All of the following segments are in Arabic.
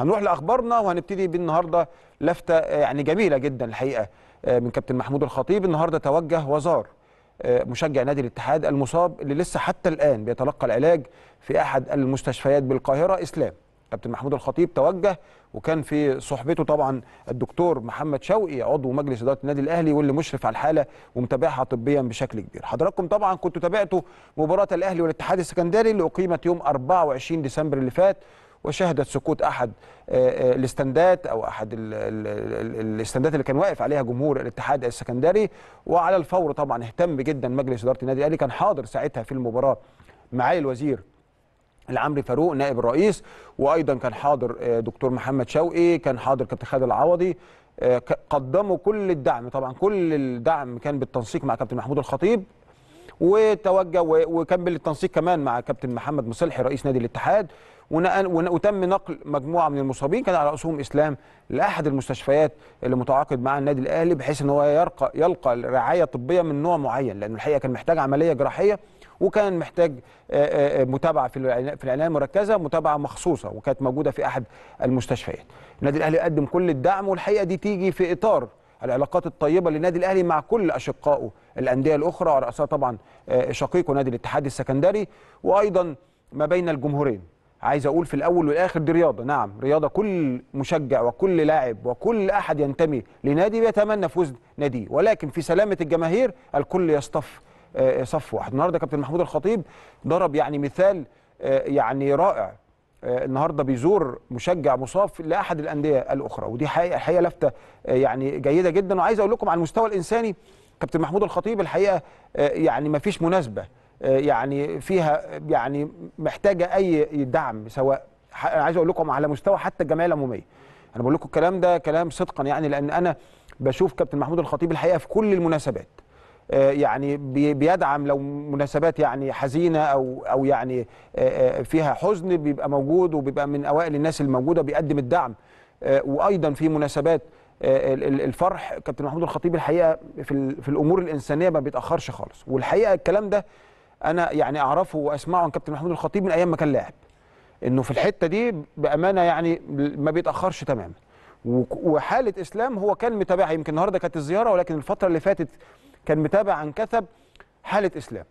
هنروح لاخبارنا وهنبتدي بالنهارده لفته آه، يعني جميله جدا الحقيقه آه، من كابتن محمود الخطيب النهارده توجه وزار آه، مشجع نادي الاتحاد المصاب اللي لسه حتى الان بيتلقى العلاج في احد المستشفيات بالقاهره اسلام كابتن محمود الخطيب توجه وكان في صحبته طبعا الدكتور محمد شوقي عضو مجلس اداره النادي الاهلي واللي مشرف على الحاله ومتابعها طبيا بشكل كبير. حضراتكم طبعا كنتوا تابعتوا مباراه الاهلي والاتحاد السكندري اللي اقيمت يوم 24 ديسمبر اللي فات وشهدت سقوط احد آه، آه، الاستندات او احد الاستندات اللي كان واقف عليها جمهور الاتحاد السكندري وعلى الفور طبعا اهتم جدا مجلس اداره النادي الاهلي كان حاضر ساعتها في المباراه معالي الوزير العمري فاروق نائب الرئيس وايضا كان حاضر آه، دكتور محمد شوقي كان حاضر كابتن خالد العوضي قدموا كل الدعم طبعا كل الدعم كان بالتنسيق مع كابتن محمود الخطيب وتوجه وكمل التنسيق كمان مع كابتن محمد مصلحي رئيس نادي الاتحاد وتم نقل مجموعه من المصابين كان على راسهم اسلام لاحد المستشفيات اللي متعاقد مع النادي الاهلي بحيث ان هو يرقى يلقى رعايه طبيه من نوع معين لانه الحقيقه كان محتاج عمليه جراحيه وكان محتاج آه، آه، آه، متابعه في في العنايه المركزه متابعه مخصوصه وكانت موجوده في احد المستشفيات النادي الاهلي قدم كل الدعم والحقيقه دي تيجي في اطار العلاقات الطيبه للنادي الاهلي مع كل اشقائه الانديه الاخرى على راسها طبعا شقيقه نادي الاتحاد السكندري وايضا ما بين الجمهورين عايز اقول في الاول والاخر دي رياضه نعم رياضه كل مشجع وكل لاعب وكل احد ينتمي لنادي بيتمنى فوز ناديه ولكن في سلامه الجماهير الكل يصطف آه، صف واحد النهارده كابتن محمود الخطيب ضرب يعني مثال آه، يعني رائع آه، النهارده بيزور مشجع مصاب لاحد الانديه الاخرى ودي حقيقه حقيقه لافته يعني جيده جدا وعايز اقول لكم على المستوى الانساني كابتن محمود الخطيب الحقيقه يعني ما فيش مناسبه يعني فيها يعني محتاجه اي دعم سواء انا عايز اقول لكم على مستوى حتى الجمعيه العموميه انا بقول لكم الكلام ده كلام صدقا يعني لان انا بشوف كابتن محمود الخطيب الحقيقه في كل المناسبات آه، يعني بيدعم لو مناسبات يعني حزينه او او يعني آه، آه، فيها حزن بيبقى موجود وبيبقى من اوائل الناس الموجوده بيقدم الدعم وايضا في مناسبات الفرح كابتن محمود الخطيب الحقيقه في في الامور الانسانيه ما بيتاخرش خالص والحقيقه الكلام ده انا يعني اعرفه واسمعه عن كابتن محمود الخطيب من ايام ما كان لاعب انه في الحته دي بامانه يعني ما بيتاخرش تماما وحاله اسلام هو كان متابعها يمكن النهارده كانت الزياره ولكن الفتره اللي فاتت كان متابع عن كثب حاله اسلام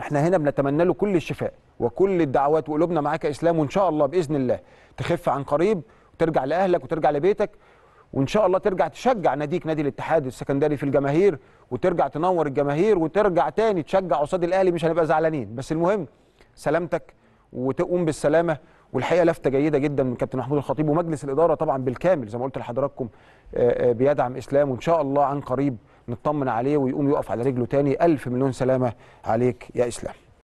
احنا هنا بنتمنى له كل الشفاء وكل الدعوات وقلوبنا معاك يا اسلام وان شاء الله باذن الله تخف عن قريب وترجع لاهلك وترجع لبيتك وان شاء الله ترجع تشجع ناديك نادي الاتحاد السكندري في الجماهير وترجع تنور الجماهير وترجع تاني تشجع قصاد الاهلي مش هنبقى زعلانين بس المهم سلامتك وتقوم بالسلامه والحقيقه لفته جيده جدا من كابتن محمود الخطيب ومجلس الاداره طبعا بالكامل زي ما قلت لحضراتكم آه، آه، بيدعم اسلام وان شاء الله عن قريب نطمن عليه ويقوم يقف على رجله تاني الف مليون سلامه عليك يا اسلام